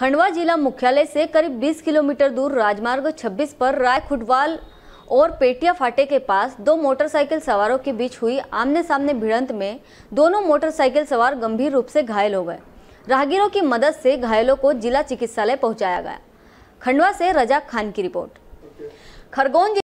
खंडवा जिला मुख्यालय से करीब 20 किलोमीटर दूर राजमार्ग 26 पर राय खुटवाल और पेटिया फाटे के पास दो मोटरसाइकिल सवारों के बीच हुई आमने सामने भिड़ंत में दोनों मोटरसाइकिल सवार गंभीर रूप से घायल हो गए राहगीरों की मदद से घायलों को जिला चिकित्सालय पहुंचाया गया खंडवा से रजाक खान की रिपोर्ट खरगोन